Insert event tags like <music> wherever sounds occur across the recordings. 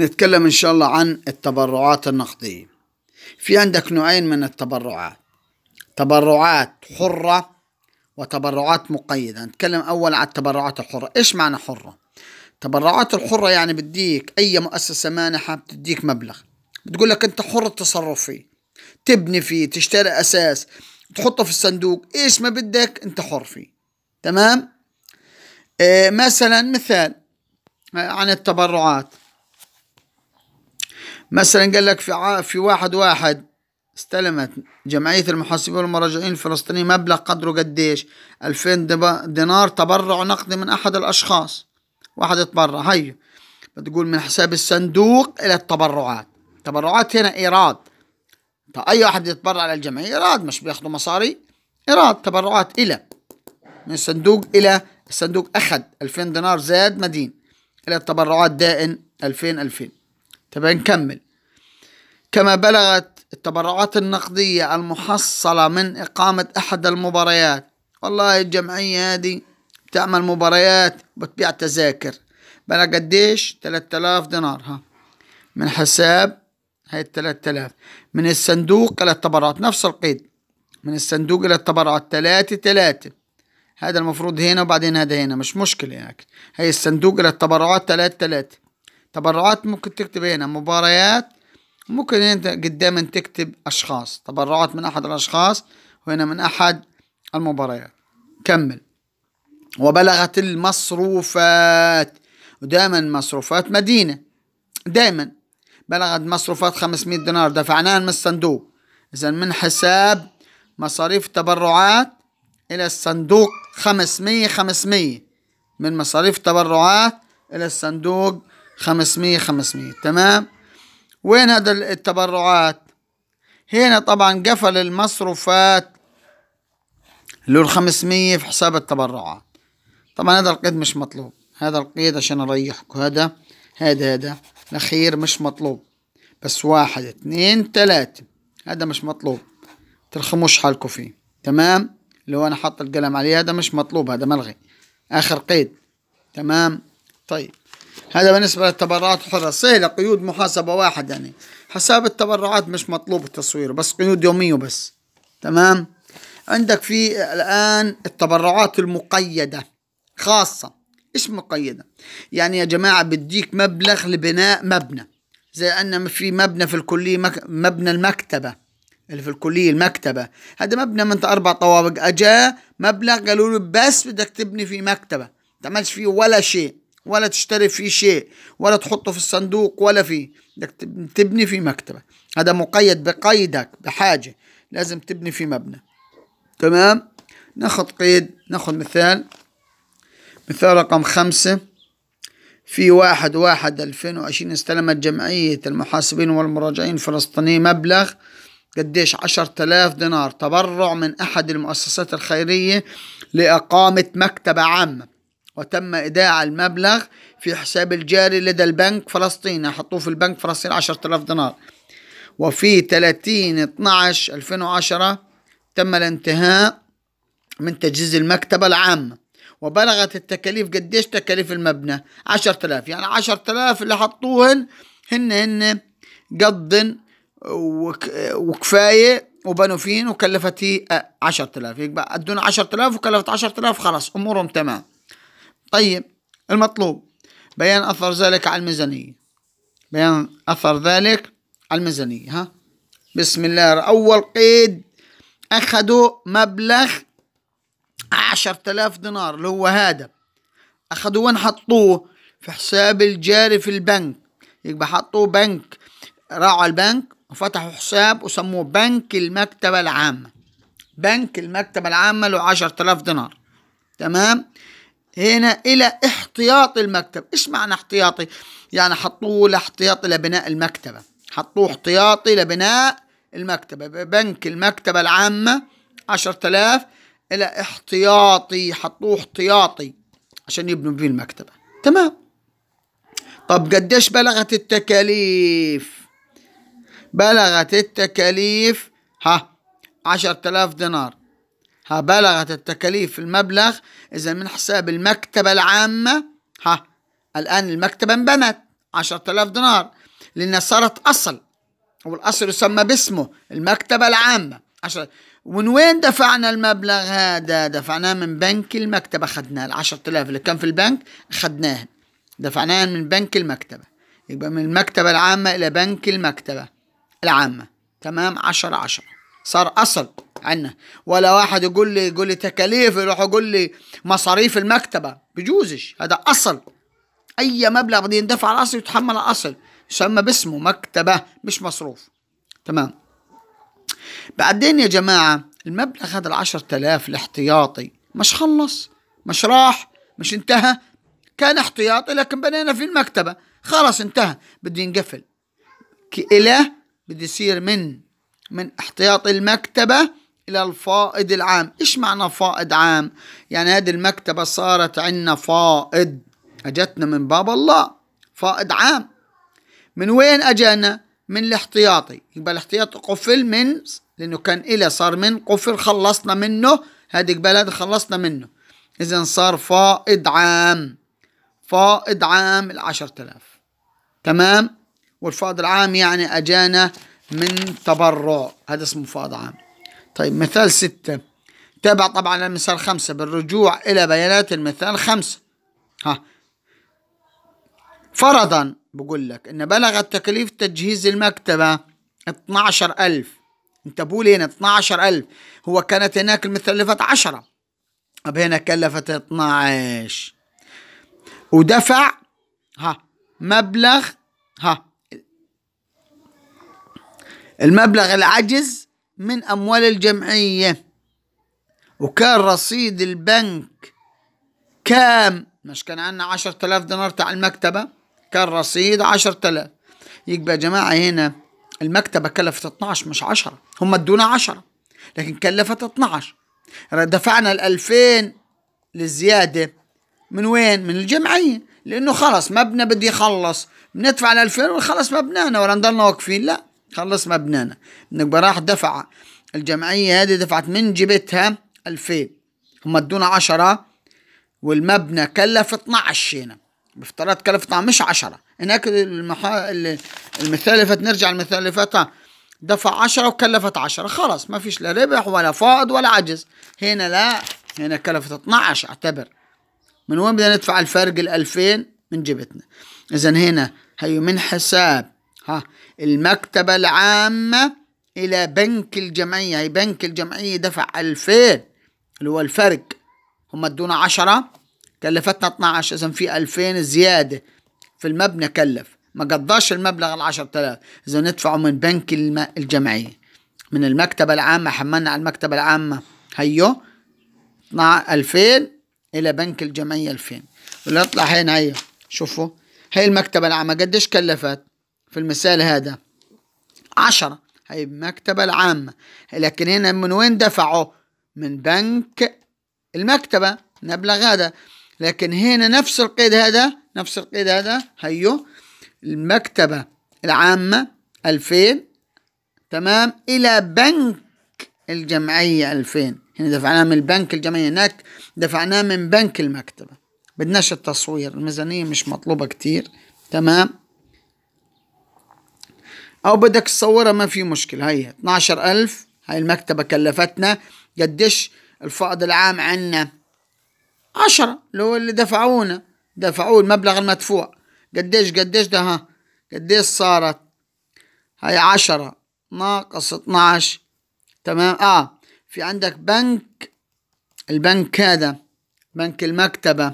نتكلم إن شاء الله عن التبرعات النقدية في عندك نوعين من التبرعات تبرعات حرة وتبرعات مقيدة نتكلم أول عن التبرعات الحرة إيش معنى حرة؟ التبرعات الحرة يعني بديك أي مؤسسة مانحة بتديك مبلغ بتقول لك أنت حر التصرف فيه تبني فيه تشتري أساس تحطه في الصندوق إيش ما بدك أنت حر فيه تمام؟ إيه مثلا مثال آه، عن التبرعات مثلا قال لك في في واحد واحد استلمت جمعية المحاسبين والمراجعين الفلسطينيين مبلغ قدره قديش ألفين دينار تبرع نقدي من أحد الأشخاص واحد اتبرع هيو بتقول من حساب الصندوق إلى التبرعات التبرعات هنا إيراد طيب أي واحد يتبرع للجمعية إيراد مش بياخدوا مصاري إيراد تبرعات إلى من الصندوق إلى الصندوق أخذ ألفين دينار زاد مدين إلى التبرعات دائن ألفين ألفين تبقى نكمل كما بلغت التبرعات النقدية المحصلة من إقامة أحد المباريات والله الجمعية هذه بتعمل مباريات وبتبيع تذاكر بلا قديش آلاف دينار ها من حساب هاي التلات آلاف من الصندوق إلى التبرعات نفس القيد من الصندوق إلى التبرعات تلاتة تلاتة هذا المفروض هنا وبعدين هذا هنا مش مشكلة يعني هاي الصندوق إلى التبرعات تلاتة تلاتة تبرعات ممكن تكتب هنا مباريات ممكن انت قدام تكتب اشخاص تبرعات من احد الاشخاص وهنا من احد المباريات كمل وبلغت المصروفات ودائما مصروفات مدينة دائما بلغت مصروفات 500 دينار دفعناها من الصندوق إذا من حساب مصاريف التبرعات إلى الصندوق 500 500 من مصاريف التبرعات إلى الصندوق 500 500 تمام وين هذا التبرعات هنا طبعا قفل المصروفات له ال 500 في حساب التبرعات طبعا هذا القيد مش مطلوب هذا القيد عشان اريحك هذا هذا هذا الاخير مش مطلوب بس واحد اتنين تلاتة هذا مش مطلوب ترخموش حالكم فيه تمام لو انا حاط القلم عليه هذا مش مطلوب هذا ملغي اخر قيد تمام طيب هذا بالنسبة للتبرعات الحرة سهلة قيود محاسبة واحد يعني حساب التبرعات مش مطلوب التصوير بس قيود يومية بس تمام عندك في الآن التبرعات المقيدة خاصة ايش مقيدة يعني يا جماعة بديك مبلغ لبناء مبنى زي أن في مبنى في الكلية مك... مبنى المكتبة اللي في الكلية المكتبة هذا مبنى من أربع طوابق أجا مبلغ قالوا له بس بدك تبني فيه مكتبة تعملش فيه ولا شيء ولا تشتري فيه شيء ولا تحطه في الصندوق ولا فيه بدك تبني في مكتبة هذا مقيد بقيدك بحاجة لازم تبني في مبنى تمام ناخذ قيد ناخذ مثال مثال رقم خمسة في واحد واحد ألفين وعشرين استلمت جمعية المحاسبين والمراجعين الفلسطينية مبلغ قديش عشر تلاف دينار تبرع من أحد المؤسسات الخيرية لإقامة مكتبة عامة وتم إيداع المبلغ في حساب الجاري لدى البنك فلسطين حطوه في البنك فلسطين 10000 دينار وفي 30 12 2010 تم الانتهاء من تجهيز المكتبة العامة وبلغت التكاليف قديش تكاليف المبنى 10000 يعني 10000 اللي حطوهن هن هن قضن وكفاية وبنوا فين وكلفت 10000 يبقى ادونا 10000 وكلفت 10000 خلاص امورهم تمام طيب المطلوب بيان أثر ذلك على الميزانية بيان أثر ذلك على الميزانية ها بسم الله أول قيد أخذوا مبلغ عشرة آلاف دينار اللي هو هذا أخذوا وين حطوه في حساب الجاري في البنك يبقى حطوه بنك راعوا البنك وفتحوا حساب وسموه بنك المكتبة العامة بنك المكتبة العامة له عشرة آلاف دينار تمام هنا إلى احتياط المكتب إيش معنى احتياطي؟ يعني حطوه لاحتياطي لبناء المكتبة حطوه احتياطي لبناء المكتبة بنك المكتبة العامة 10000 إلى احتياطي حطوه احتياطي عشان يبنوا فيه المكتبة تمام طب قديش بلغت التكاليف بلغت التكاليف ها 10000 دينار ها بلغت التكاليف المبلغ إذا من حساب المكتبة العامة ها الآن المكتبة انبنت 10000 دينار لأنها صارت أصل والأصل يسمى باسمه المكتبة العامة عشر ومن وين دفعنا المبلغ هذا دفعناه من بنك المكتبة أخذناه العشرة آلاف اللي كان في البنك أخذناه دفعناه من بنك المكتبة يبقى من المكتبة العامة إلى بنك المكتبة العامة تمام 10 10 صار أصل عنا ولا واحد يقول لي يقول لي تكاليف يروح يقول لي مصاريف المكتبه بجوزش هذا اصل اي مبلغ بده يندفع على الاصل يتحمل الاصل يسمى باسمه مكتبه مش مصروف تمام بعدين يا جماعه المبلغ هذا ال 10000 الاحتياطي مش خلص مش راح مش انتهى كان احتياطي لكن بنينا في المكتبه خلاص انتهى بده ينقفل الى بده يصير من من احتياطي المكتبه إلى الفائض العام إيش معنى فائض عام؟ يعني هذه المكتبة صارت عندنا فائض أجتنا من باب الله فائض عام من وين أجانا؟ من الاحتياطي يبقى الاحتياطي قفل من لأنه كان إلى صار من قفل خلصنا منه قبل بلد خلصنا منه إذا صار فائض عام فائض عام العشر تلاف تمام والفائض العام يعني أجانا من تبرع هذا اسمه فائض عام طيب مثال ستة تابع طبعا المثال خمسة بالرجوع إلى بيانات المثال خمسة ها فرضا بقول لك إن بلغت تكاليف تجهيز المكتبة 12000 أنت بقول هنا 12000 هو كانت هناك فات 10 طب هنا كلفت 12 ودفع ها مبلغ ها المبلغ العجز من أموال الجمعية وكان رصيد البنك كام مش كان عندنا عشرة آلاف دينار تاع المكتبة كان رصيد عشرة آلاف يبقى يا جماعة هنا المكتبة كلفت 12 مش 10 هم ادونا 10 لكن كلفت 12 دفعنا ال 2000 للزيادة من وين؟ من الجمعية لأنه خلص مبنى بده يخلص بندفع ال 2000 وخلص مبنانا ولا نضلنا واقفين لا خلص مبنانا انك براح دفع الجمعية هذه دفعت من جبتها 2000 هم ادونا 10 والمبنى كلف 12 هنا بافتراض كلف 12 مش 10 هناك المحا... المثال اللي فات نرجع المثال اللي فات دفع 10 وكلفت 10 خلاص ما فيش لا ربح ولا فائض ولا عجز هنا لا هنا كلفت 12 اعتبر من وين بدنا ندفع الفرق ال 2000 من جبتنا اذا هنا هي من حساب ها المكتبة العامة إلى بنك الجمعية أي يعني بنك الجمعية دفع 2000 اللي هو الفرق هم ادونا 10 كلفتنا 12 إذا في 2000 زيادة في المبنى كلف ما قضاش المبلغ العشر 10000 إذا ندفعه من بنك الجمعية من المكتبة العامة حملنا على المكتبة العامة هيو 2000 إلى بنك الجمعية 2000 ولا يطلع هنا هي شوفوا هي المكتبة العامة قديش كلفت في المثال هذا عشرة هي المكتبة العامة لكن هنا من وين دفعه من بنك المكتبة نبلغ هذا لكن هنا نفس القيد هذا نفس القيد هذا هيو المكتبة العامة ألفين تمام إلى بنك الجمعية ألفين هنا دفعناه من البنك الجمعية هناك دفعناه من بنك المكتبة بدناش التصوير الميزانية مش مطلوبة كتير تمام او بدك تصورها ما في مشكله هي 12000 هاي المكتبه كلفتنا قديش الفائض العام عنا عشرة اللي هو اللي دفعونا دفعوه المبلغ المدفوع قديش قديش ده ها قديش صارت هاي عشرة ناقص 12 تمام اه في عندك بنك البنك هذا بنك المكتبة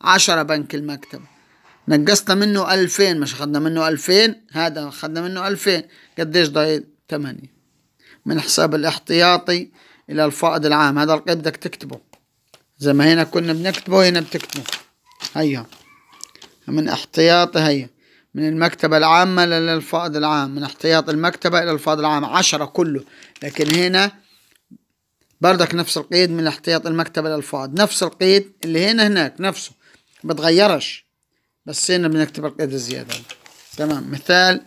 عشرة بنك المكتبة نقصنا منه ألفين مش أخذنا منه ألفين هذا أخذنا منه ألفين قديش ضايل ثمانية من حساب الاحتياطي إلى الفائض العام هذا القيد بدك تكتبه زي ما هنا كنا بنكتبه هنا بتكتبه هيا من احتياطي هيا من المكتبة العامة للفائض العام من احتياط المكتبة إلى الفائض العام عشرة كله لكن هنا بردك نفس القيد من احتياط المكتبة للفائض نفس القيد اللي هنا هناك نفسه بتغيرش بس هنا بنكتب القيد الزيادة تمام مثال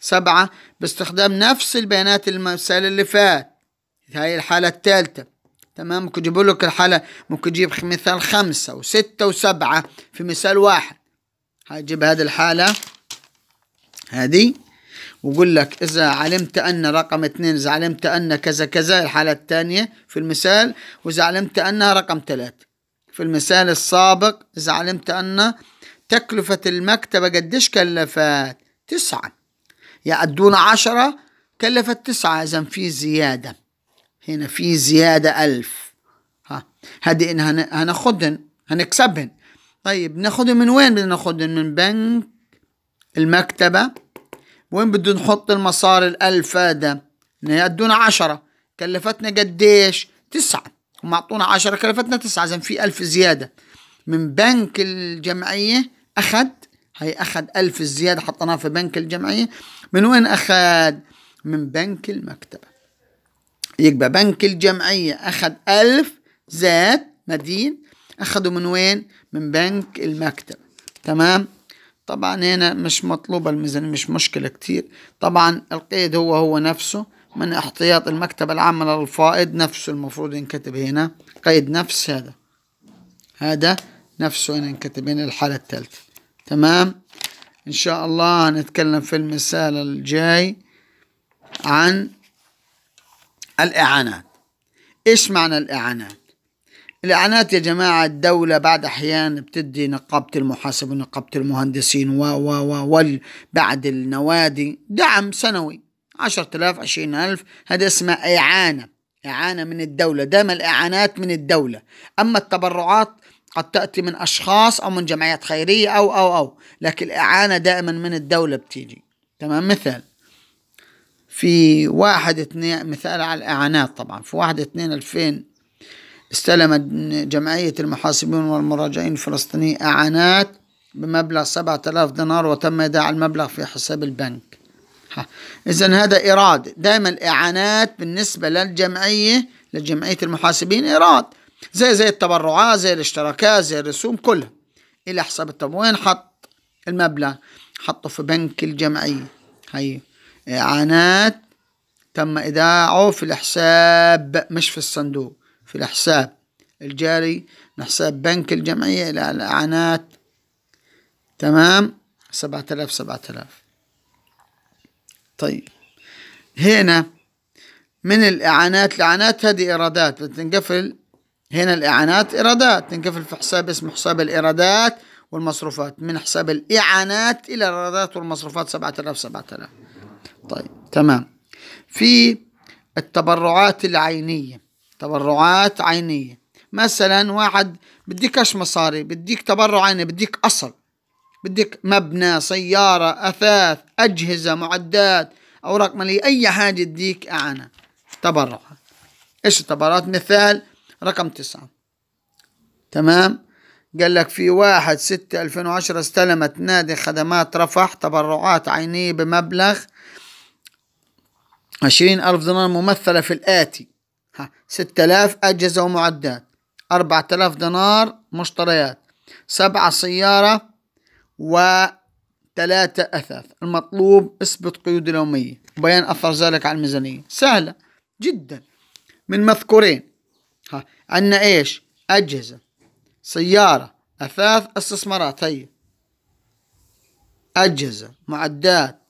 سبعة باستخدام نفس البيانات المثال اللي فات هاي الحالة الثالثة تمام ممكن يجيبوا لك الحالة ممكن يجيب مثال خمسة وستة وسبعة في مثال واحد هجيب هذه الحالة هذه وقول لك إذا علمت أن رقم اثنين إذا علمت أن كذا كذا الحالة الثانية في المثال وإذا علمت أنها رقم ثلاثة في المثال السابق إذا علمت أن تكلفة المكتبة قديش كلفت تسعة أدونا يعني عشرة كلفت تسعة إذا في زيادة هنا في زيادة ألف ها هدي إن هناخدهن هنكسبهن طيب ناخدهن من وين بدنا ناخدهن من بنك المكتبة وين بده نحط المصاري الألفة يا أدونا عشرة كلفتنا قديش تسعة هم أعطونا عشرة كلفتنا تسعة إذا في ألف زيادة من بنك الجمعية أخذ هي أخذ ألف الزيادة حطيناها في بنك الجمعية من وين أخذ من بنك المكتبة يبقى بنك الجمعية أخذ ألف زاد مدين أخذوا من وين من بنك المكتبة تمام طبعا هنا مش مطلوبة الميزانية مش مشكلة كتير طبعا القيد هو هو نفسه من احتياط المكتبة العامة للفائض نفسه المفروض ينكتب هنا قيد نفس هذا هذا نفسه انكتبين الحالة الثالثة تمام إن شاء الله هنتكلم في المثال الجاي عن الإعانات إيش معنى الإعانات الإعانات يا جماعة الدولة بعد أحيان بتدي نقابة المحاسب ونقابة المهندسين و و و بعد النوادي دعم سنوي عشرة آلاف عشرين ألف هذا اسمه إعانة إعانة من الدولة دائما الإعانات من الدولة أما التبرعات قد تأتي من أشخاص أو من جمعيات خيرية أو أو أو لكن الإعانة دائما من الدولة بتيجي تمام مثال في واحد اثنين مثال على الإعانات طبعا في واحد اثنين ألفين استلمت جمعية المحاسبين والمراجعين الفلسطينيين إعانات بمبلغ سبعة آلاف دينار وتم إيداع المبلغ في حساب البنك إذا هذا إيراد دائما الإعانات بالنسبة للجمعية لجمعية المحاسبين إيراد زي زي التبرعات زي الاشتراكات زي الرسوم كلها إلى حساب وين حط المبلغ حطه في بنك الجمعية هي إعانات تم إيداعه في الحساب مش في الصندوق في الحساب الجاري من حساب بنك الجمعية إلى الإعانات تمام سبعة آلاف سبعة آلاف طيب هنا من الإعانات الإعانات هذه إيرادات بتنقفل هنا الإعانات إيرادات تنقفل في حساب اسمه حساب الإيرادات والمصروفات من حساب الإعانات إلى الإيرادات والمصروفات 7000 7000 طيب تمام في التبرعات العينية تبرعات عينية مثلا واحد بديكش مصاري بديك تبرع عيني بديك أصل بديك مبنى سيارة أثاث أجهزة معدات أوراق مالية أي حاجة بديك أعانة تبرع إيش التبرعات مثال رقم تسعة تمام قال لك في واحد ستة ألفين وعشرة استلمت نادي خدمات رفح تبرعات عينية بمبلغ عشرين ألف دينار ممثلة في الآتي ها ستة آلاف أجهزة ومعدات أربعة آلاف دينار مشتريات سبعة سيارة وثلاثة أثاث المطلوب إثبت قيود اليومية وبيان أثر ذلك على الميزانية سهلة جدا من مذكورين ها عندنا ايش اجهزه سياره اثاث استثمارات هي اجهزه معدات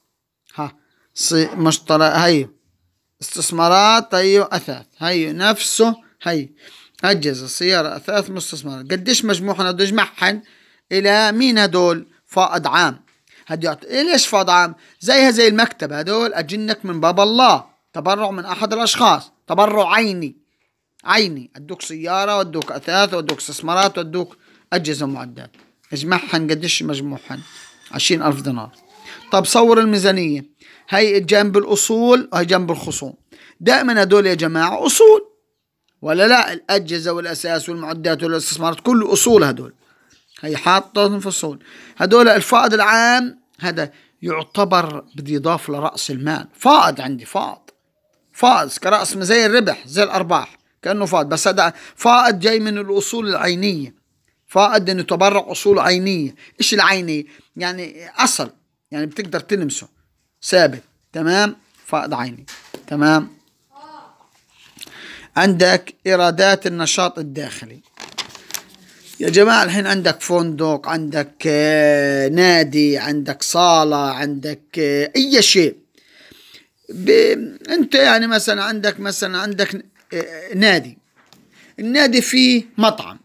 ها صي... مشترى هي استثمارات هي اثاث هي نفسه هي اجهزه سياره اثاث مستثمرات قديش مجموعهم بده يجمعهم الى مين هدول فائض عام هدي يعطي ليش فائض عام زيها زي المكتب هدول اجنك من باب الله تبرع من احد الاشخاص تبرع عيني عيني ادوك سياره وادوك اثاث وادوك استثمارات وادوك اجهزه ومعدات اجمعهن قديش مجموعهن عشرين ألف دينار طب صور الميزانية هي جنب الأصول وهي جنب الخصوم دائما هدول يا جماعة أصول ولا لا الأجهزة والأساس والمعدات والاستثمارات كله أصول هدول هي حاطة في الصول هدول الفائض العام هذا يعتبر بدي يضاف لرأس المال فائض عندي فائض فائض كرأس زي الربح زي الأرباح كأنه فائض بس هذا فائض جاي من الأصول العينية فائض إنه تبرع أصول عينية إيش العينية يعني أصل يعني بتقدر تلمسه ثابت تمام فائض عيني تمام عندك إيرادات النشاط الداخلي يا جماعة الحين عندك فندق عندك آه، نادي عندك صالة عندك آه، أي شيء ب... أنت يعني مثلا عندك مثلا عندك نادي النادي فيه مطعم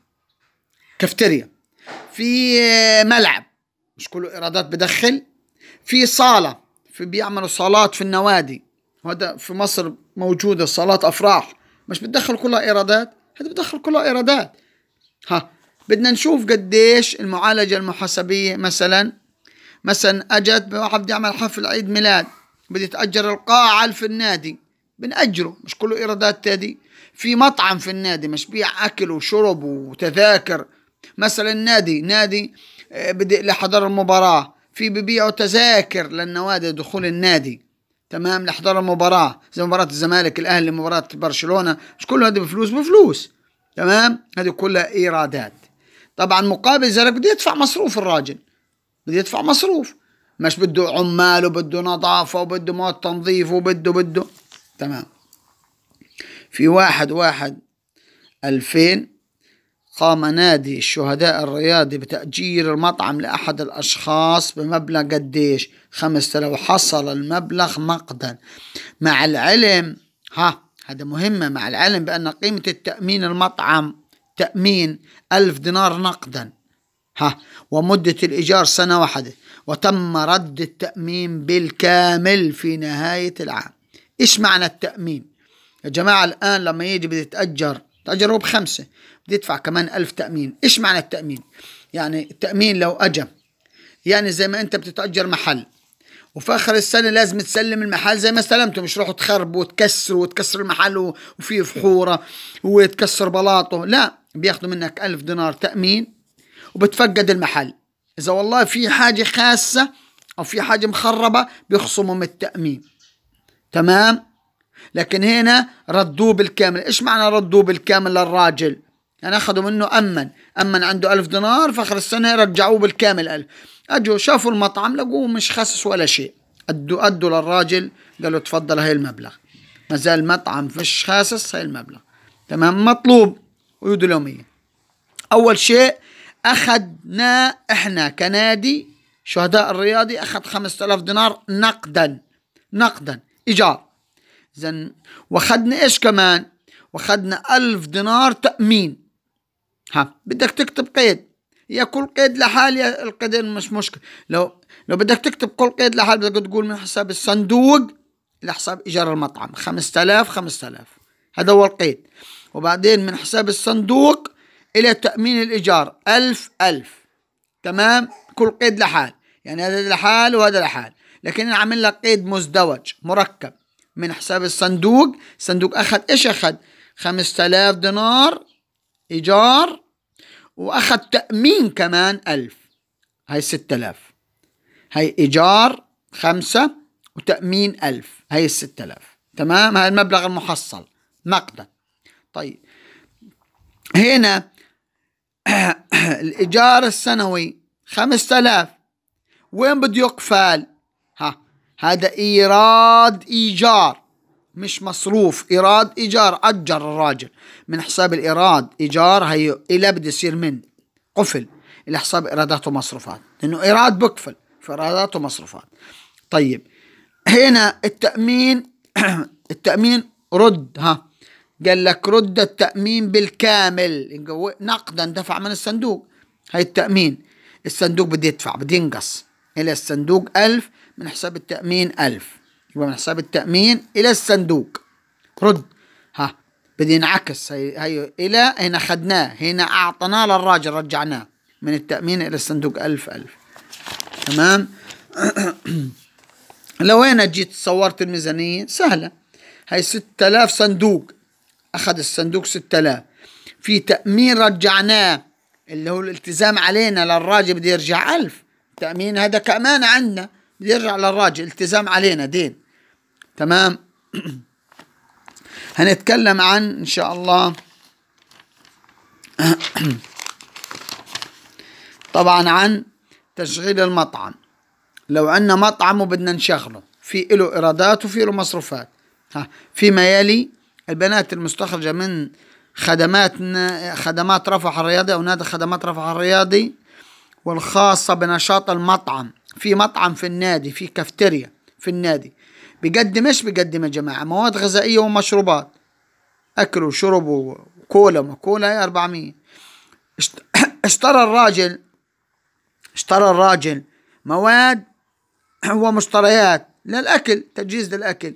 كافتيريا في آه، ملعب مش كله ايرادات بدخل في صاله في بيعملوا صالات في النوادي وهذا في مصر موجوده صالات افراح مش بتدخل كلها ايرادات هذا بتدخل كلها ايرادات ها بدنا نشوف قديش المعالجه المحاسبيه مثلا مثلا اجت واحد بده يعمل حفل عيد ميلاد بده يتاجر القاعه في النادي بنأجره مش كله إيرادات تادي في مطعم في النادي مش بيع أكل وشرب وتذاكر مثلا النادي نادي آه، لحضر المباراة في ببيعوا تذاكر للنوادي دخول النادي تمام لحضر المباراة زي مباراة الزمالك الأهلي مباراة برشلونة مش كله هذا بفلوس بفلوس تمام هذه كلها إيرادات طبعا مقابل ذلك بده يدفع مصروف الراجل بده يدفع مصروف مش بده عمال وبده نظافة وبده مواد تنظيف وبده بده تمام في واحد واحد ألفين قام نادي الشهداء الرياضي بتأجير المطعم لأحد الأشخاص بمبلغ قديش خمسة لو حصل المبلغ مقدا مع العلم ها هذا مهمة مع العلم بأن قيمة التأمين المطعم تأمين ألف دينار نقدا ها ومدة الإيجار سنة واحدة وتم رد التأمين بالكامل في نهاية العام إيش معنى التأمين يا جماعة الآن لما يجي بده يتاجر تأجره بخمسة بده يدفع كمان ألف تأمين إيش معنى التأمين يعني التأمين لو أجا يعني زي ما أنت بتتأجر محل وفي اخر السنه لازم تسلم المحل زي ما استلمته مش روح تخرب وتكسر وتكسر المحل وفيه فحوره وتكسر بلاطه لا بياخذوا منك ألف دينار تامين وبتفقد المحل اذا والله في حاجه خاسه او في حاجه مخربه بيخصموا من التامين تمام لكن هنا ردوه بالكامل ايش معنى ردوه بالكامل للراجل يعني أخذوا منه أمن أمن عنده ألف دينار فآخر السنة رجعوه بالكامل ألف أجوا شافوا المطعم لقوه مش خاسس ولا شيء أدوا أدوا للراجل قالوا تفضل هاي المبلغ ما زال المطعم مش خاسس هاي المبلغ تمام مطلوب قيود اليومية أول شيء أخذنا إحنا كنادي شهداء الرياضي أخذ 5000 دينار نقدا نقدا إيجار زن وخدنا إيش كمان وخدنا ألف دينار تأمين ها بدك تكتب قيد يا كل قيد لحال يا القيدين مش مشكلة لو لو بدك تكتب كل قيد لحال بدك تقول من حساب الصندوق لحساب إيجار المطعم 5000 5000 هذا هو القيد وبعدين من حساب الصندوق إلى تأمين الإيجار ألف ألف تمام كل قيد لحال يعني هذا لحال وهذا لحال لكن انا عامل لك قيد مزدوج مركب من حساب الصندوق الصندوق اخذ ايش اخذ 5000 دينار ايجار واخذ تامين كمان 1000 هاي 6000 هاي ايجار خمسة وتامين 1000 هاي ال 6000 تمام هاي المبلغ المحصل نقدا طيب هنا <clears throat> الايجار السنوي 5000 وين بده يقفل ها هذا إيراد إيجار مش مصروف إيراد إيجار أجر الراجل من حساب الإيراد إيجار هي إلى بده يصير من قفل إلى حساب إيرادات ومصروفات لأنه إيراد بقفل في إيرادات ومصروفات طيب هنا التأمين <clears throat> التأمين رد ها قال لك رد التأمين بالكامل نقدا دفع من الصندوق هاي التأمين الصندوق بده يدفع بده ينقص إلى الصندوق 1000 من حساب التأمين ألف يبقى من حساب التأمين إلى الصندوق رد ها بدي ينعكس هي, هي إلى هنا أخذناه هنا أعطناه للراجل رجعناه من التأمين إلى الصندوق ألف ألف تمام <clears throat> لو أنا جيت صورت الميزانية سهلة هاي ستة آلاف صندوق أخذ الصندوق ستة آلاف في تأمين رجعناه اللي هو الالتزام علينا للراجل بده يرجع ألف تأمين هذا كأمانة عندنا يرجع للراجل التزام علينا دين تمام <clears throat> هنتكلم عن ان شاء الله <clears throat> طبعا عن تشغيل المطعم لو عندنا مطعم وبدنا نشغله في له ايرادات وفي له مصروفات ها فيما يلي البنات المستخرجه من خدمات خدمات رفح الرياضي او نادي خدمات رفح الرياضي والخاصه بنشاط المطعم في مطعم في النادي في كافتيريا في النادي بيقدم ايش بيقدم يا جماعه مواد غذائيه ومشروبات اكل وشرب وكولا ما كولا هي 400 <coughs> اشترى الراجل اشترى الراجل مواد ومشتريات للاكل تجهيز للاكل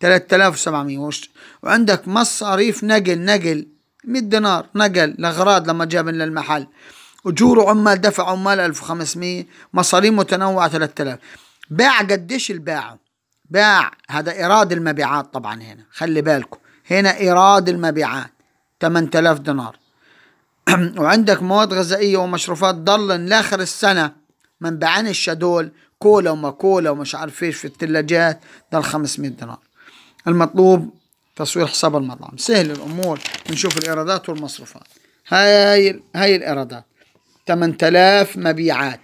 3700 وعندك مصاريف نقل نقل 100 دينار نقل لاغراض لما جاب للمحل المحل أجور عمال دفع عمال 1500 مصاريف متنوعة 3000 باع قديش الباع باع هذا إيراد المبيعات طبعا هنا خلي بالكم هنا إيراد المبيعات 8000 دينار <clears throat> وعندك مواد غذائية ومشروبات ضل لآخر السنة من بعنش هدول كولا وما كولا ومش عارف ايش في الثلاجات ضل 500 دينار المطلوب تصوير حساب المطعم سهل الأمور نشوف الإيرادات والمصروفات هاي هاي الإيرادات 8000 مبيعات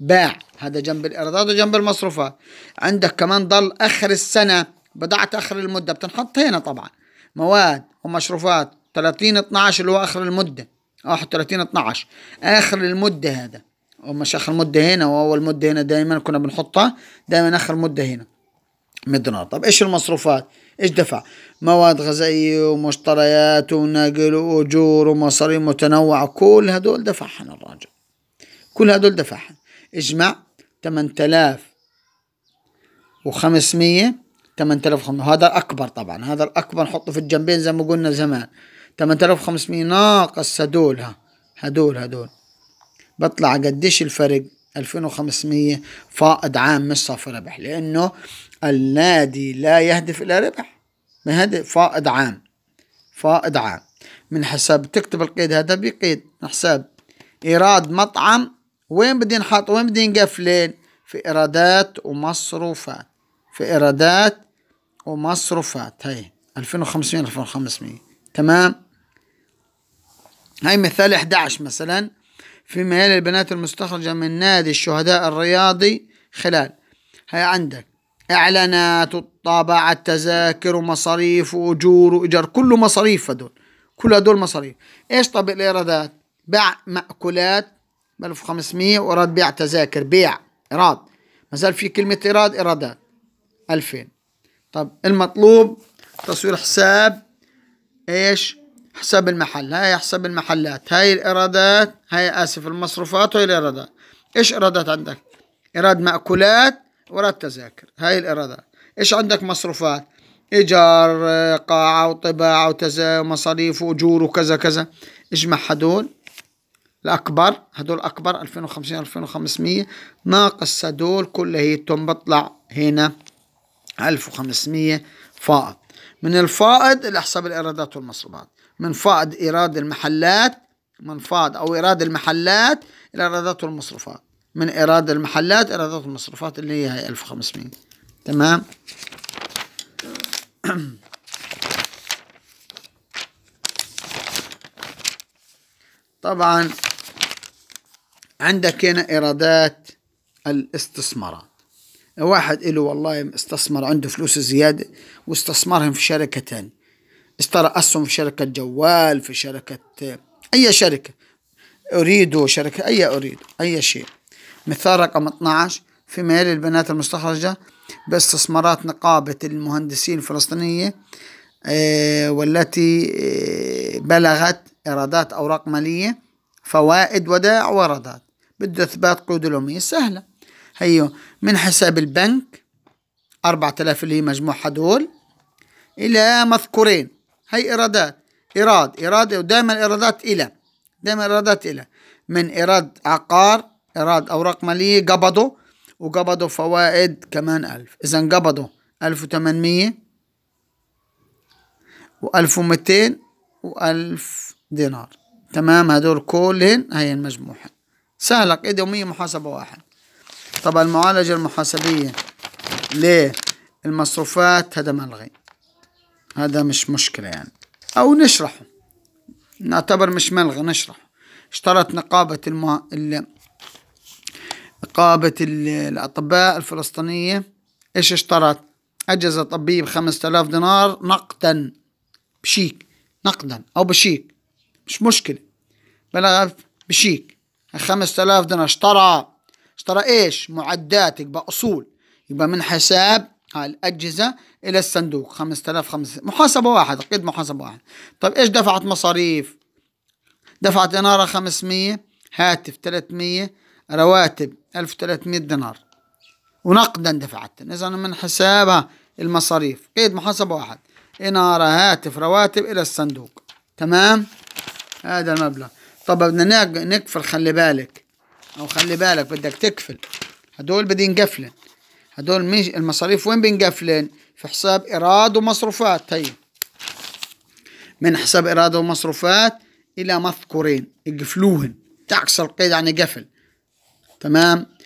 باع هذا جنب الايرادات وجنب المصروفات عندك كمان ضل اخر السنه بدعت اخر المده بتنحط هنا طبعا مواد ومشروفات 30 12 اللي هو اخر المده او 30 12 اخر المده هذا ومش اخر مده هنا واول مده هنا دائما كنا بنحطها دائما اخر مده هنا مدرار طب ايش المصروفات ايش دفع مواد غذائية ومشتريات ونقل وأجور ومصاريف متنوعة كل هدول دفعهم الراجل كل هدول دفعهم اجمع 8000 و500 8500 هذا الأكبر طبعا هذا الأكبر نحطه في الجنبين زي ما قلنا زمان 8500 ناقص هدول ها هدول هدول بطلع قديش الفرق 2500 فائض عام مش صافي ربح لأنه النادي لا يهدف إلى ربح ما هذا فائض عام فائض عام من حساب تكتب القيد هذا بقيد حساب إيراد مطعم وين بدي نحط وين بدي نقفلين في إيرادات ومصروفات في إيرادات ومصروفات هي 2500 2500 تمام هاي مثال 11 مثلا في ميال البنات المستخرجة من نادي الشهداء الرياضي خلال هي عندك إعلانات وطابعة تذاكر ومصاريف وأجور وإيجار كله مصاريف هدول كل هدول مصاريف إيش طب الإيرادات بيع مأكولات ب 1500 وإيراد بيع تذاكر بيع إيراد ما زال في كلمة إيراد إيرادات 2000 طب المطلوب تصوير حساب إيش حساب المحل هاي حساب المحلات هاي الإيرادات هاي آسف المصروفات وهي الإيرادات إيش إيرادات عندك إيراد مأكولات وإيراد تذاكر هاي الإيرادات إيش عندك مصروفات إيجار قاعة وطباعة وتزا ومصاريف وأجور وكذا كذا اجمع هدول الأكبر هدول أكبر 2050 2500 ناقص هدول كلهيتهم بطلع هنا 1500 فائض من الفائض الى حساب الإيرادات والمصروفات فائض إيراد المحلات فائض أو إيراد المحلات إلى إيرادات والمصروفات من إيراد المحلات إيرادات المصروفات اللي هي هي 1500 تمام <clears throat> طبعا عندك هنا إيرادات الاستثمارات واحد له والله استثمر عنده فلوس زيادة واستثمرهم في شركة تانية اشترى أسهم في شركة جوال في شركة أي شركة أريد شركة أي أريد أي شيء مثال رقم 12 في ميل البنات المستخرجة باستثمارات نقابة المهندسين الفلسطينية آه، والتي آه، بلغت إيرادات أوراق مالية فوائد وداع وإيرادات بده إثبات قيود الامية سهلة هيو من حساب البنك 4000 اللي هي مجموع هدول إلى مذكورين هي إرادات إراد إراد ودائما إرادات إلى دائما إرادات إلى من إراد عقار إراد أوراق مالية قبضه وقبضه فوائد كمان ألف إذا قبضه ألف وثمانمية وألف ومتين وألف دينار تمام هدول كلهن هي المجموعة سهلك إيد يومية محاسبة واحد طبعا المعالجة المحاسبية ليه المصروفات هذا ملغي هذا مش مشكلة يعني أو نشرحه نعتبر مش ملغى نشرحه اشترط نقابة الم... ال... نقابة ال... الأطباء الفلسطينية ايش اشترط أجهزة طبية بخمسة آلاف دينار نقدا بشيك نقدا أو بشيك مش مشكلة بلغ بشيك خمسة آلاف دينار اشترى اشترى ايش معدات يبقى أصول يبقى من حساب الأجهزة إلى الصندوق 5005 محاسبة واحدة قيد محاسبة واحد طيب إيش دفعت مصاريف دفعت إنارة 500 هاتف 300 رواتب 1300 دينار ونقدا دفعت إذا من حسابها المصاريف قيد محاسبة واحد إنارة هاتف رواتب إلى الصندوق تمام هذا المبلغ طب بدنا نقفل خلي بالك أو خلي بالك بدك تقفل هدول بدين قفلن هدول المصاريف وين بنقفلن في حساب إيراد ومصروفات طيب من حساب إيراد ومصروفات إلى مذكورين اقفلوهن تعكس القيد عن قفل تمام